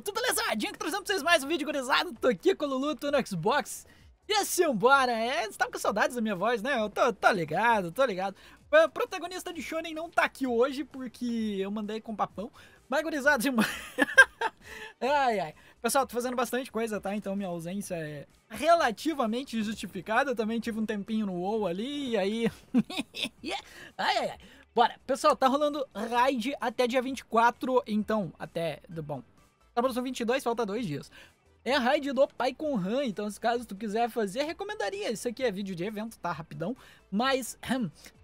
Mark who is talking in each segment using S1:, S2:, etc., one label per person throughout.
S1: tudo belezadinho? Que trazendo pra vocês mais um vídeo gurizado. Tô aqui com o Lulu, tô no Xbox. E assim, bora, é, né? você tava com saudades da minha voz, né? Eu tô, tô ligado, tô ligado. O protagonista de Shonen não tá aqui hoje porque eu mandei com papão. Mas gurizado demais. ai, ai. Pessoal, tô fazendo bastante coisa, tá? Então minha ausência é relativamente justificada. Eu também tive um tempinho no WoW ali, e aí... ai, ai, ai. Bora, pessoal, tá rolando raid até dia 24, então, até, do bom, são 22, falta dois dias. É a raid do Pai com Han, então se caso tu quiser fazer, recomendaria. Isso aqui é vídeo de evento, tá? Rapidão. Mas,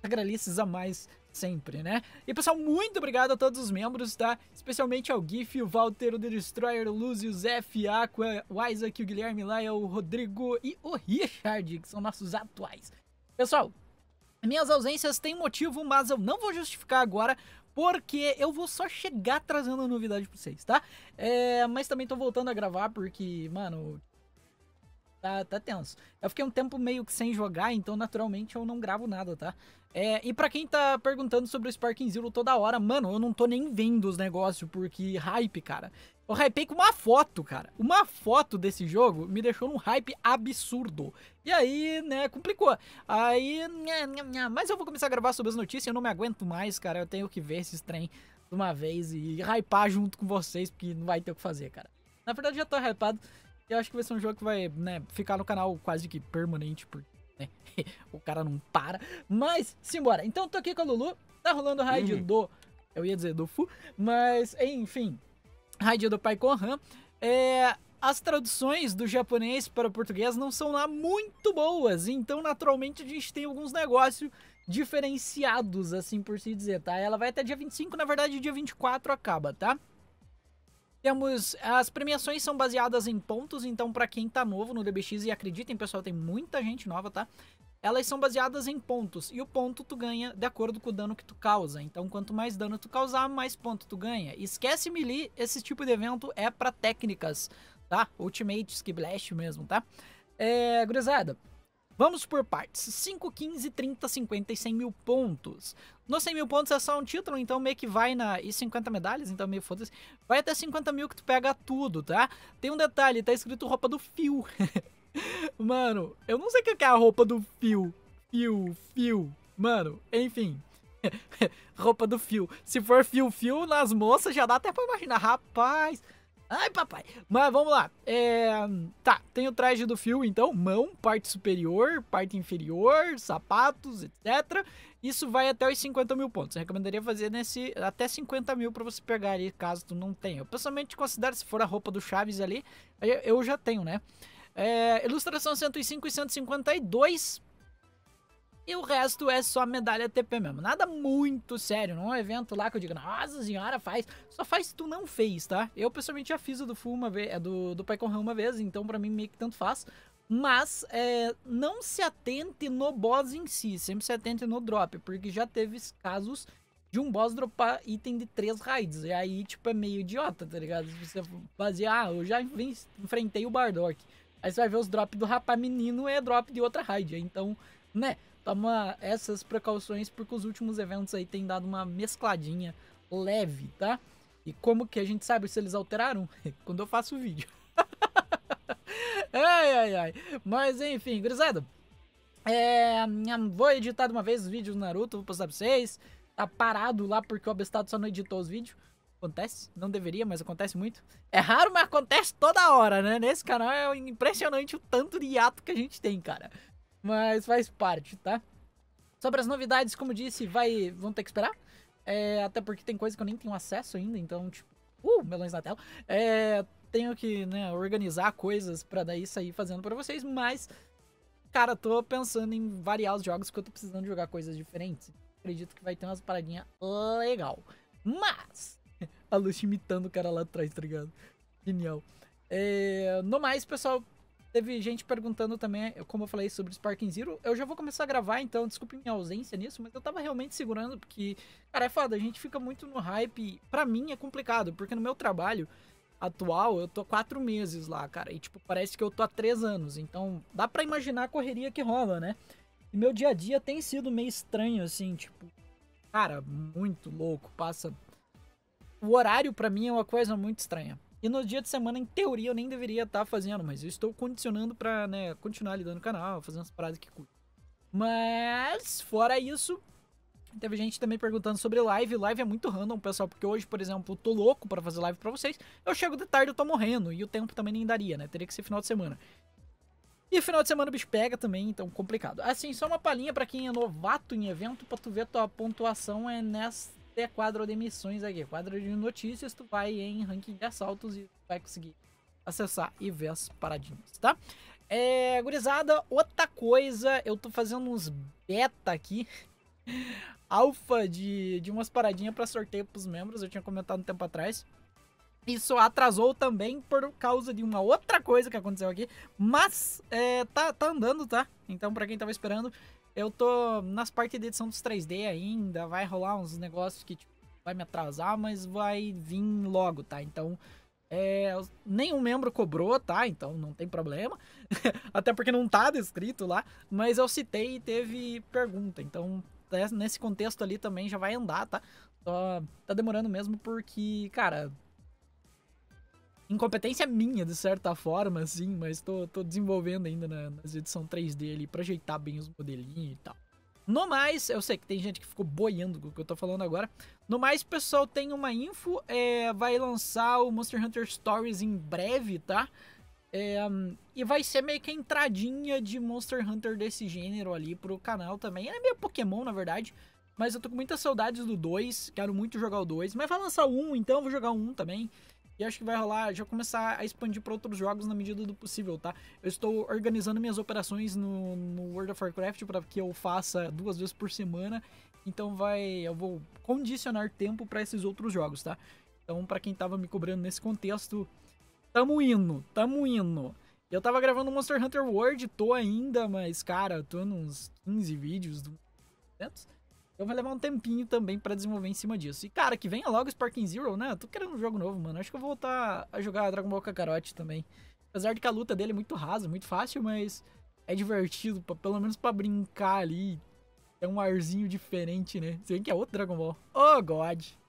S1: sagralices a mais sempre, né? E pessoal, muito obrigado a todos os membros, tá? Especialmente ao GIF, o Walter, o The Destroyer, o Luz, o Zef, a Aqua, o Isaac, o Guilherme Laia, é o Rodrigo e o Richard, que são nossos atuais. Pessoal, minhas ausências têm motivo, mas eu não vou justificar agora, porque eu vou só chegar trazendo novidade pra vocês, tá? É, mas também tô voltando a gravar porque, mano, Tá, tá tenso. Eu fiquei um tempo meio que sem jogar, então naturalmente eu não gravo nada, tá? É, e para quem tá perguntando sobre o Sparking Zero toda hora, mano, eu não tô nem vendo os negócios, porque hype, cara. Eu hypei com uma foto, cara. Uma foto desse jogo me deixou num hype absurdo. E aí, né, complicou. Aí, nha, nha, nha. mas eu vou começar a gravar sobre as notícias, eu não me aguento mais, cara. Eu tenho que ver esses trem de uma vez e hypar junto com vocês, porque não vai ter o que fazer, cara. Na verdade, já tô hypado eu acho que vai ser um jogo que vai, né, ficar no canal quase que permanente, porque, né, o cara não para. Mas, simbora. Então, tô aqui com a Lulu, tá rolando raid uhum. do... Eu ia dizer do Fu, mas, enfim, raid do Pai Conran. É, as traduções do japonês para o português não são lá muito boas, então naturalmente a gente tem alguns negócios diferenciados, assim por se dizer, tá? Ela vai até dia 25, na verdade dia 24 acaba, tá? Temos as premiações são baseadas em pontos, então para quem tá novo no DBX e acreditem, pessoal, tem muita gente nova, tá? Elas são baseadas em pontos e o ponto tu ganha de acordo com o dano que tu causa. Então, quanto mais dano tu causar, mais ponto tu ganha. Esquece melee, esse tipo de evento é para técnicas, tá? Ultimates, que blast mesmo, tá? É, gurizada, Vamos por partes. 5, 15, 30, 50 e 100 mil pontos. Nos 100 mil pontos é só um título, então meio que vai na. E 50 medalhas, então meio foda-se. Vai até 50 mil que tu pega tudo, tá? Tem um detalhe, tá escrito roupa do fio. Mano, eu não sei o que é a roupa do fio. Fio, fio. Mano, enfim. roupa do fio. Se for fio, fio nas moças, já dá até pra imaginar. Rapaz. Ai, papai. Mas vamos lá. É... Tá, tem o traje do fio, então. Mão, parte superior, parte inferior, sapatos, etc. Isso vai até os 50 mil pontos. Eu recomendaria fazer nesse até 50 mil pra você pegar ali, caso tu não tenha. Eu pessoalmente considero, se for a roupa do Chaves ali, eu já tenho, né? É... Ilustração 105 e 152 e o resto é só medalha TP mesmo. Nada muito sério. Não é um evento lá que eu digo, nossa senhora, faz. Só faz se tu não fez, tá? Eu pessoalmente já fiz o do Full uma vez, é do, do Paikon uma vez, então pra mim meio que tanto faz. Mas é, não se atente no boss em si, sempre se atente no drop, porque já teve casos de um boss dropar item de três raids. E aí, tipo, é meio idiota, tá ligado? Você fazia, ah, eu já enfrentei o Bardock. Aí você vai ver os drops do rapaz menino é drop de outra raid. Então, né? toma essas precauções porque os últimos eventos aí têm dado uma mescladinha leve, tá? E como que a gente sabe se eles alteraram? Quando eu faço o vídeo. ai, ai, ai. Mas enfim, gurizada. É, vou editar de uma vez os vídeos do Naruto, vou postar pra vocês. Tá parado lá porque o Abestado só não editou os vídeos. Acontece, não deveria, mas acontece muito. É raro, mas acontece toda hora, né? Nesse canal é impressionante o tanto de hiato que a gente tem, cara. Mas faz parte, tá? Sobre as novidades, como disse, vai, vão ter que esperar. É, até porque tem coisa que eu nem tenho acesso ainda, então, tipo. Uh, melões na tela. É, tenho que né, organizar coisas para daí sair fazendo para vocês, mas. Cara, tô pensando em variar os jogos porque eu tô precisando jogar coisas diferentes. Acredito que vai ter umas paradinhas legal. Mas. A Lucy imitando o cara lá atrás, tá ligado? Genial. É, no mais, pessoal, Teve gente perguntando também, eh, como eu falei sobre Sparking Zero. Eu já vou começar a gravar, então desculpe minha ausência nisso, mas eu tava realmente segurando, porque, cara, é foda, a gente fica muito no hype. Pra mim é complicado, porque no meu trabalho atual eu tô quatro meses lá, cara, e tipo, parece que eu tô há três anos, então dá pra imaginar a correria que rola, né? E meu dia a dia tem sido meio estranho, assim, tipo, cara, muito louco, passa. O horário para mim é uma coisa muito estranha. E no dia de semana, em teoria, eu nem deveria estar tá fazendo, mas eu estou condicionando pra, né, continuar lidando no canal, fazendo as paradas que curto. Mas, fora isso, Teve gente também perguntando sobre live. Live é muito random, pessoal, porque hoje, por exemplo, eu tô louco para fazer live para vocês. Eu chego de tarde, eu tô morrendo. E o tempo também nem daria, né? Teria que ser final de semana. E final de semana o bicho pega também, então complicado. Assim, só uma palhinha para quem é novato em evento, pra tu ver tua pontuação é nessa até quadro de missões aqui. Quadro de notícias, tu vai em ranking de assaltos e vai conseguir acessar e ver as paradinhas, tá? É, gurizada, outra coisa, eu tô fazendo uns beta aqui, alfa de, de umas paradinhas para sorteio pros membros, eu tinha comentado um tempo atrás. Isso atrasou também por causa de uma outra coisa que aconteceu aqui, mas é, tá, tá andando, tá? Então, para quem tava esperando, eu tô nas partes de edição dos 3D ainda, vai rolar uns negócios que tipo, vai me atrasar, mas vai vir logo, tá? Então, é, nenhum membro cobrou, tá? Então não tem problema. Até porque não tá descrito lá, mas eu citei e teve pergunta. Então, é, nesse contexto ali também já vai andar, tá? Só tá demorando mesmo porque, cara, incompetência minha, de certa forma, assim, mas tô, tô desenvolvendo ainda na, nas edição 3D ali, ajeitar bem os modelinhos e tal. No mais, eu sei que tem gente que ficou boiando com o que eu tô falando agora. No mais, pessoal, tem uma info. É, vai lançar o Monster Hunter Stories em breve, tá? É, e vai ser meio que a entradinha de Monster Hunter desse gênero ali pro canal também. É meio Pokémon, na verdade. Mas eu tô com muitas saudades do 2. Quero muito jogar o 2. Mas vai lançar o 1, um, então eu vou jogar o 1 um também. E acho que vai rolar, já começar a expandir para outros jogos na medida do possível, tá? Eu estou organizando minhas operações no, no World of Warcraft para que eu faça duas vezes por semana. Então vai, eu vou condicionar tempo para esses outros jogos, tá? Então, para quem tava me cobrando nesse contexto, tamo indo, tamo indo. Eu tava gravando Monster Hunter World, tô ainda, mas cara, tô nos 15 vídeos do então vai levar um tempinho também para desenvolver em cima disso. E cara, que venha logo Sparking Zero, né? Eu tô querendo um jogo novo, mano. Acho que eu vou voltar a jogar Dragon Ball Kakarot também. Apesar de que a luta dele é muito rasa, muito fácil, mas é divertido, pra, pelo menos para brincar ali. É um arzinho diferente, né? Se bem que é outro Dragon Ball. Oh, God!